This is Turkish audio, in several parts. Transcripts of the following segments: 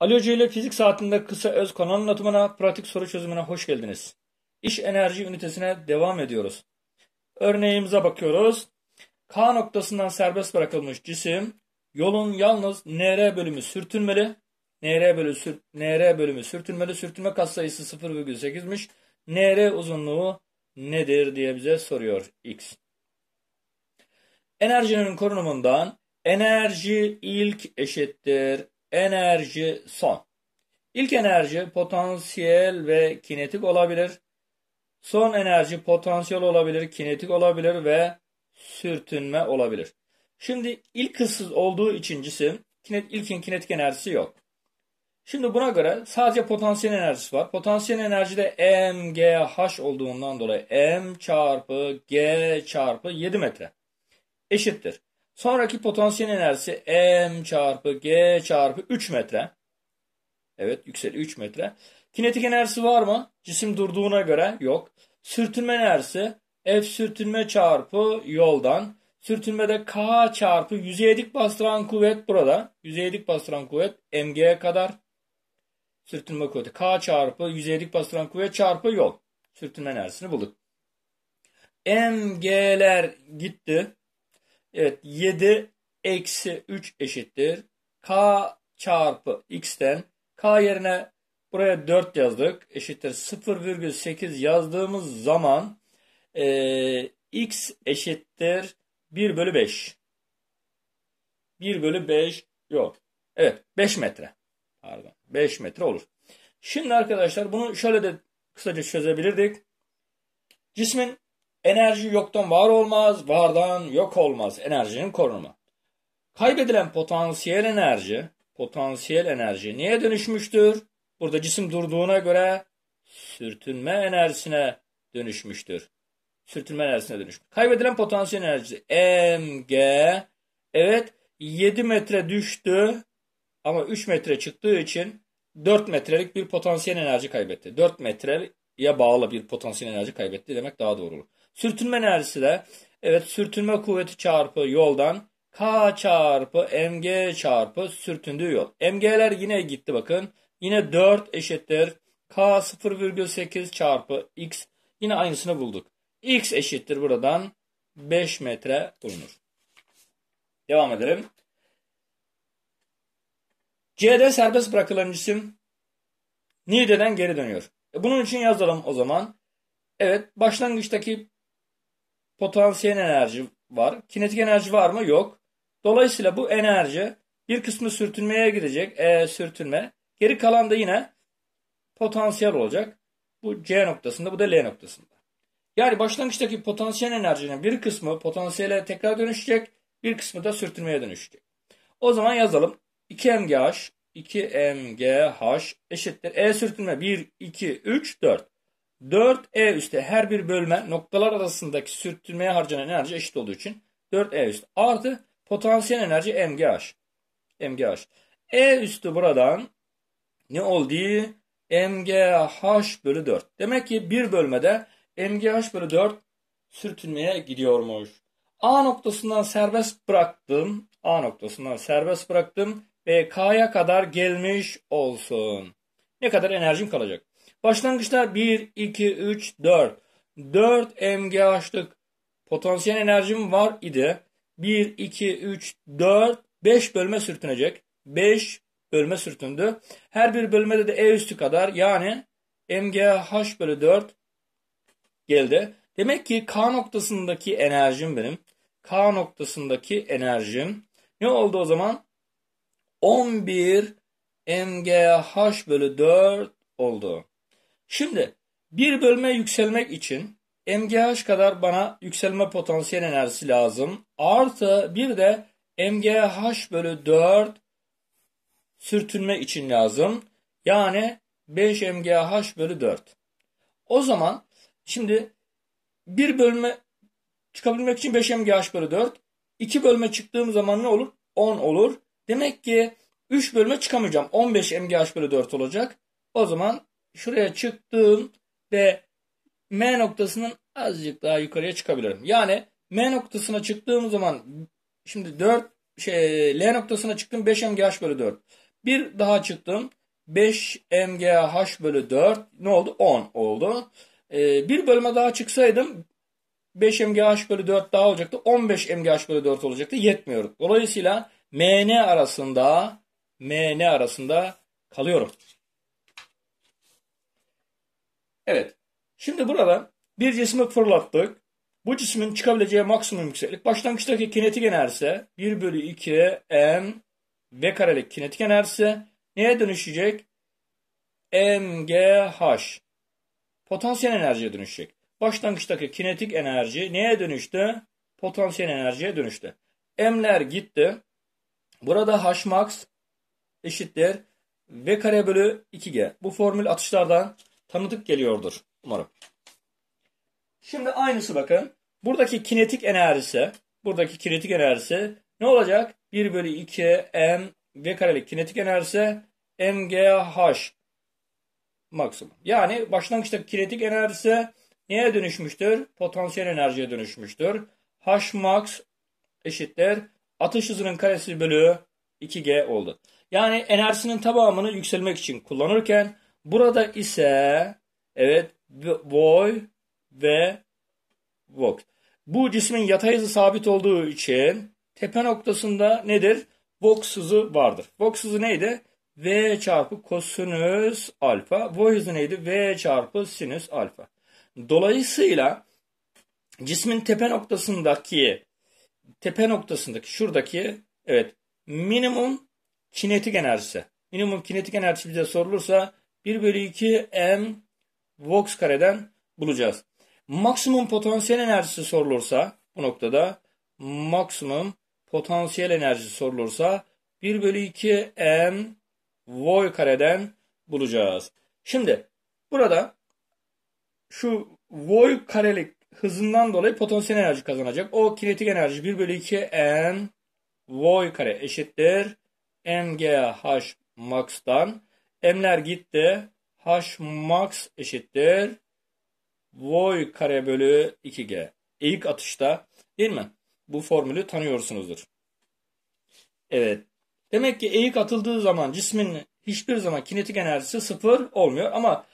Ali Hoca ile fizik saatinde kısa öz konu anlatımına, pratik soru çözümüne hoş geldiniz. İş enerji ünitesine devam ediyoruz. Örneğimize bakıyoruz. K noktasından serbest bırakılmış cisim yolun yalnız NR bölümü sürtünmeli. NR bölü sür, NR bölümü sürtünmeli. Sürtünme katsayısı 0,8'miş. NR uzunluğu nedir diye bize soruyor X. Enerjinin korunumundan enerji ilk eşittir enerji son. İlk enerji potansiyel ve kinetik olabilir. Son enerji potansiyel olabilir, kinetik olabilir ve sürtünme olabilir. Şimdi ilk hızsız olduğu için cisim kinet, ilkin kinetik enerjisi yok. Şimdi buna göre sadece potansiyel enerjisi var. Potansiyel enerji de mgh olduğundan dolayı m çarpı g çarpı 7 metre eşittir. Sonraki potansiyel enerjisi m çarpı g çarpı 3 metre. Evet yükseli 3 metre. Kinetik enerjisi var mı? Cisim durduğuna göre yok. Sürtünme enerjisi F sürtünme çarpı yoldan. Sürtünmede K çarpı yüzeye dik bastıran kuvvet burada. Yüzeye dik bastıran kuvvet MG'ye kadar. Sürtünme kuvveti K çarpı yüzeye dik bastıran kuvvet çarpı yol. Sürtünme enerjisini bulduk. MG'ler gitti. Evet 7 eksi 3 eşittir. K çarpı x'ten k yerine buraya 4 yazdık. Eşittir 0,8 yazdığımız zaman e, x eşittir 1 bölü 5. 1 bölü 5 yok. Evet 5 metre. Pardon 5 metre olur. Şimdi arkadaşlar bunu şöyle de kısaca çözebilirdik. Cismin Enerji yoktan var olmaz, vardan yok olmaz. Enerjinin korunumu. Kaybedilen potansiyel enerji, potansiyel enerji neye dönüşmüştür? Burada cisim durduğuna göre sürtünme enerjisine dönüşmüştür. Sürtünme enerjisine dönüşmüş. Kaybedilen potansiyel enerji, mg. Evet 7 metre düştü ama 3 metre çıktığı için 4 metrelik bir potansiyel enerji kaybetti. 4 metreye bağlı bir potansiyel enerji kaybetti demek daha doğru olur. Sürtünme enerjisi de evet sürtünme kuvveti çarpı yoldan K çarpı mg çarpı sürtündüğü yol. Mg'ler yine gitti bakın. Yine 4 eşittir. K 0,8 çarpı x. Yine aynısını bulduk. X eşittir buradan 5 metre bulunur. Devam edelim. C'de serbest bırakılan cisim Nide'den geri dönüyor. E, bunun için yazalım o zaman. Evet başlangıçtaki potansiyel enerji var. Kinetik enerji var mı? Yok. Dolayısıyla bu enerji bir kısmı sürtünmeye gidecek. E sürtünme. Geri kalan da yine potansiyel olacak. Bu C noktasında bu da L noktasında. Yani başlangıçtaki potansiyel enerjinin bir kısmı potansiyele tekrar dönüşecek. Bir kısmı da sürtünmeye dönüşecek. O zaman yazalım. 2mgh 2mgh eşittir. E sürtünme 1, 2, 3, 4. 4 E üstte her bir bölme noktalar arasındaki sürtünmeye harcanan enerji eşit olduğu için 4 E üst artı potansiyel enerji MGH. MGH. E üstü buradan ne oldu? MGH bölü 4. Demek ki bir bölmede MGH bölü 4 sürtünmeye gidiyormuş. A noktasından serbest bıraktım. A noktasından serbest bıraktım. BK'ya kadar gelmiş olsun. Ne kadar enerjim kalacak? Başlangıçta 1, 2, 3, 4. 4 MG açtık. Potansiyel enerjim var idi. 1, 2, 3, 4, 5 bölme sürtünecek. 5 bölme sürtündü. Her bir bölmede de E üstü kadar yani MGH bölü 4 geldi. Demek ki K noktasındaki enerjim benim. K noktasındaki enerjim ne oldu o zaman? 11 MGH bölü 4 oldu. Şimdi bir bölme yükselmek için MGH kadar bana yükselme potansiyel enerjisi lazım. Artı bir de MGH bölü 4 sürtünme için lazım. Yani 5 MGH bölü 4. O zaman şimdi bir bölme çıkabilmek için 5 MGH bölü 4. 2 bölme çıktığım zaman ne olur? 10 olur. Demek ki 3 bölme çıkamayacağım. 15 MGH bölü 4 olacak. O zaman şuraya çıktım ve M noktasının azıcık daha yukarıya çıkabilirim. Yani M noktasına çıktığım zaman şimdi 4 şey L noktasına çıktım 5 mgh bölü 4. Bir daha çıktım 5 mgh bölü 4 ne oldu? 10 oldu. Ee, bir bölüme daha çıksaydım 5 mgh bölü 4 daha olacaktı. 15 mgh bölü 4 olacaktı. Yetmiyorum. Dolayısıyla mn arasında mn arasında kalıyorum. Evet. Şimdi buradan bir cismi fırlattık. Bu cismin çıkabileceği maksimum yükseklik başlangıçtaki kinetik enerjisi 1 bölü 2 m v karelik kinetik enerjisi neye dönüşecek? mgh potansiyel enerjiye dönüşecek. Başlangıçtaki kinetik enerji neye dönüştü? Potansiyel enerjiye dönüştü. M'ler gitti. Burada h Hmax eşittir V kare bölü 2G. Bu formül atışlardan tanıdık geliyordur umarım. Şimdi aynısı bakın. Buradaki kinetik enerjisi, buradaki kinetik enerjisi ne olacak? 1 bölü 2 m v karelik kinetik enerjisi mgh maksimum. Yani başlangıçta kinetik enerjisi neye dönüşmüştür? Potansiyel enerjiye dönüşmüştür. H max eşittir. Atış hızının karesi bölü 2g oldu. Yani enerjisinin tamamını yükselmek için kullanırken Burada ise evet boy ve vok. Bu cismin yatay hızı sabit olduğu için tepe noktasında nedir? Vox hızı vardır. Vox hızı neydi? V çarpı kosinüs alfa. Boy hızı neydi? V çarpı sinüs alfa. Dolayısıyla cismin tepe noktasındaki tepe noktasındaki şuradaki evet minimum kinetik enerjisi. Minimum kinetik enerji bize sorulursa 1 bölü 2 m Vox kareden bulacağız. Maksimum potansiyel enerjisi sorulursa bu noktada maksimum potansiyel enerji sorulursa 1 bölü 2 m Voy kareden bulacağız. Şimdi burada şu Voy karelik hızından dolayı potansiyel enerji kazanacak. O kinetik enerji 1 bölü 2 m Voy kare eşittir mgh max'tan M'ler gitti. H max eşittir. Voy kare bölü 2G. İlk atışta değil mi? Bu formülü tanıyorsunuzdur. Evet. Demek ki eğik atıldığı zaman cismin hiçbir zaman kinetik enerjisi sıfır olmuyor. Ama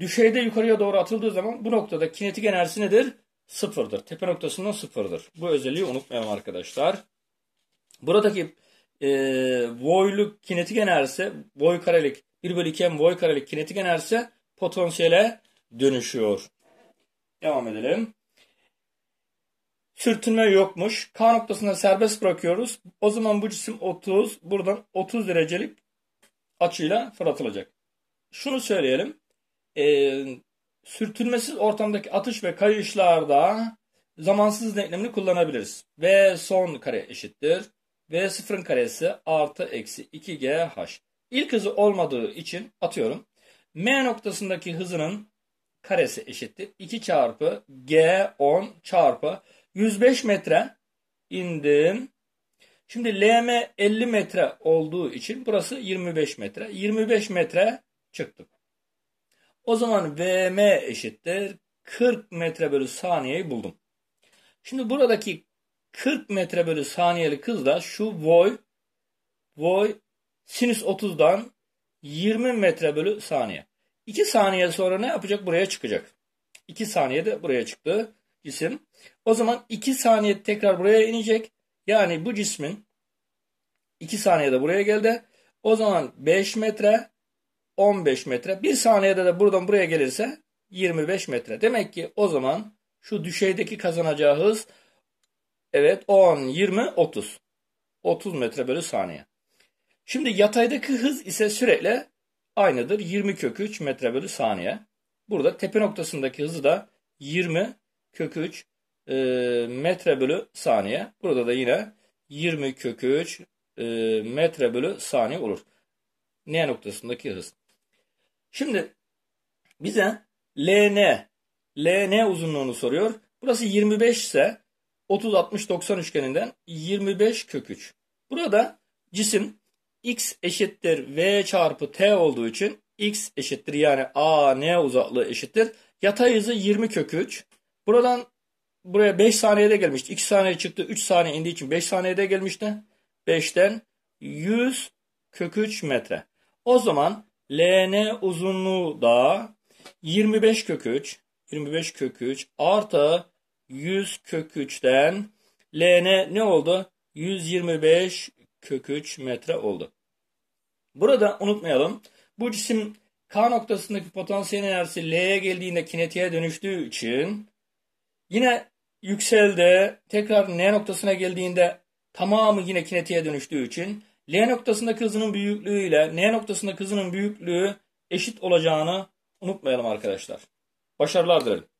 düşeyde yukarıya doğru atıldığı zaman bu noktada kinetik enerjisi nedir? Sıfırdır. Tepe noktasından sıfırdır. Bu özelliği unutmayalım arkadaşlar. Buradaki e, ee, Voy'lu kinetik enerjisi, Voy karelik 1 bölü 2 boy Voy karelik kinetik enerjisi potansiyele dönüşüyor. Devam edelim. Sürtünme yokmuş. K noktasında serbest bırakıyoruz. O zaman bu cisim 30, buradan 30 derecelik açıyla fırlatılacak. Şunu söyleyelim. E, sürtünmesiz ortamdaki atış ve kayışlarda zamansız denklemini kullanabiliriz. V son kare eşittir. V sıfırın karesi artı eksi 2GH. İlk hızı olmadığı için atıyorum. M noktasındaki hızının karesi eşittir. 2 çarpı G10 çarpı 105 metre indim. Şimdi LM 50 metre olduğu için burası 25 metre. 25 metre çıktım. O zaman VM eşittir. 40 metre bölü saniyeyi buldum. Şimdi buradaki 40 metre bölü saniyelik hızla şu boy boy sinüs 30'dan 20 metre bölü saniye. 2 saniye sonra ne yapacak? Buraya çıkacak. 2 saniyede buraya çıktı cisim. O zaman 2 saniye tekrar buraya inecek. Yani bu cismin 2 saniyede buraya geldi. O zaman 5 metre 15 metre. 1 saniyede de buradan buraya gelirse 25 metre. Demek ki o zaman şu düşeydeki kazanacağı hız Evet 10, 20, 30. 30 metre bölü saniye. Şimdi yataydaki hız ise sürekli aynıdır. 20 kök 3 metre bölü saniye. Burada tepe noktasındaki hızı da 20 kök 3 e, metre bölü saniye. Burada da yine 20 kök 3 e, metre bölü saniye olur. N noktasındaki hız. Şimdi bize LN, LN uzunluğunu soruyor. Burası 25 ise 30-60-90 üçgeninden 25 kök 3. Burada cisim x eşittir v çarpı t olduğu için x eşittir yani a n uzaklığı eşittir. Yatay hızı 20 kök 3. Buradan buraya 5 saniyede gelmişti. 2 saniye çıktı 3 saniye indiği için 5 saniyede gelmişti. 5'ten 100 kök 3 metre. O zaman ln uzunluğu da 25 kök 3 25 kök 3 artı 100 kök 3'ten LN ne oldu? 125 kök 3 metre oldu. Burada unutmayalım. Bu cisim K noktasındaki potansiyel enerjisi L'ye geldiğinde kinetiğe dönüştüğü için yine yükseldi. tekrar N noktasına geldiğinde tamamı yine kinetiğe dönüştüğü için L noktasında hızının büyüklüğü ile N noktasında hızının büyüklüğü eşit olacağını unutmayalım arkadaşlar. Başarılar dilerim.